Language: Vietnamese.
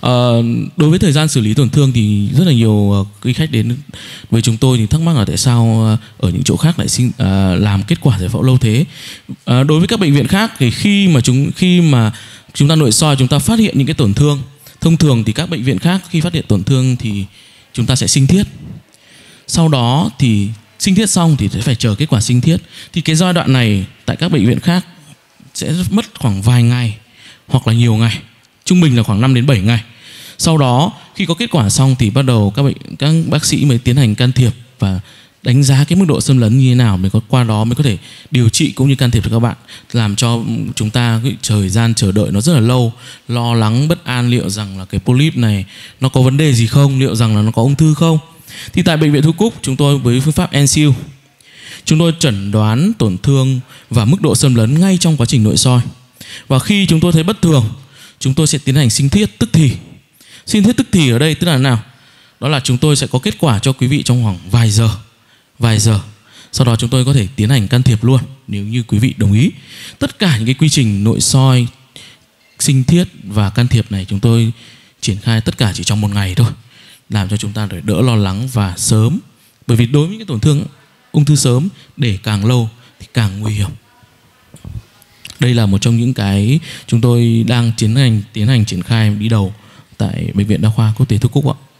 Ờ, đối với thời gian xử lý tổn thương thì rất là nhiều ờ, quý khách đến với chúng tôi thì thắc mắc là tại sao ờ, ở những chỗ khác lại xin làm kết quả giải phẫu lâu thế. đối với các bệnh viện khác thì khi mà chúng khi mà chúng ta nội soi chúng ta phát hiện những cái tổn thương thông thường thì các bệnh viện khác khi phát hiện tổn thương thì chúng ta sẽ sinh thiết. Sau đó thì sinh thiết xong thì sẽ phải chờ kết quả sinh thiết. Thì cái giai đoạn này tại các bệnh viện khác sẽ mất khoảng vài ngày hoặc là nhiều ngày trung bình là khoảng 5 đến 7 ngày. Sau đó khi có kết quả xong thì bắt đầu các bệnh các bác sĩ mới tiến hành can thiệp và đánh giá cái mức độ xâm lấn như thế nào mới có qua đó mới có thể điều trị cũng như can thiệp cho các bạn làm cho chúng ta cái thời gian chờ đợi nó rất là lâu lo lắng bất an liệu rằng là cái polyp này nó có vấn đề gì không liệu rằng là nó có ung thư không thì tại bệnh viện Thu Cúc chúng tôi với phương pháp NCU chúng tôi chẩn đoán tổn thương và mức độ xâm lấn ngay trong quá trình nội soi và khi chúng tôi thấy bất thường chúng tôi sẽ tiến hành sinh thiết tức thì. Sinh thiết tức thì ở đây tức là nào? Đó là chúng tôi sẽ có kết quả cho quý vị trong khoảng vài giờ. Vài giờ. Sau đó chúng tôi có thể tiến hành can thiệp luôn nếu như quý vị đồng ý. Tất cả những cái quy trình nội soi, sinh thiết và can thiệp này chúng tôi triển khai tất cả chỉ trong một ngày thôi làm cho chúng ta để đỡ lo lắng và sớm bởi vì đối với những cái tổn thương ung thư sớm để càng lâu thì càng nguy hiểm đây là một trong những cái chúng tôi đang tiến hành tiến hành triển khai đi đầu tại bệnh viện đa khoa quốc tế Thu Cúc ạ